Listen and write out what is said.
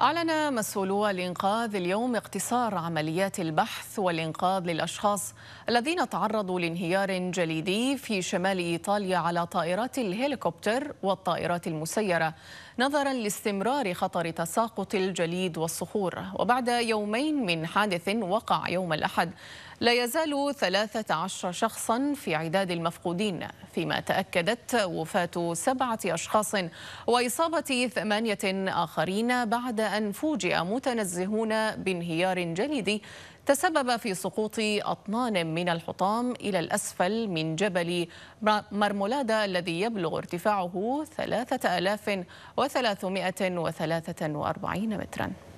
أعلن مسؤولو الإنقاذ اليوم اقتصار عمليات البحث والإنقاذ للأشخاص الذين تعرضوا لانهيار جليدي في شمال إيطاليا على طائرات الهليكوبتر والطائرات المسيرة نظرا لاستمرار خطر تساقط الجليد والصخور وبعد يومين من حادث وقع يوم الأحد لا يزال 13 شخصا في عداد المفقودين فيما تأكدت وفاة سبعة أشخاص وإصابة ثمانية آخرين بعد أن فوجئ متنزهون بانهيار جليدي تسبب في سقوط أطنان من الحطام إلى الأسفل من جبل مرمولادا الذي يبلغ ارتفاعه 3343 متراً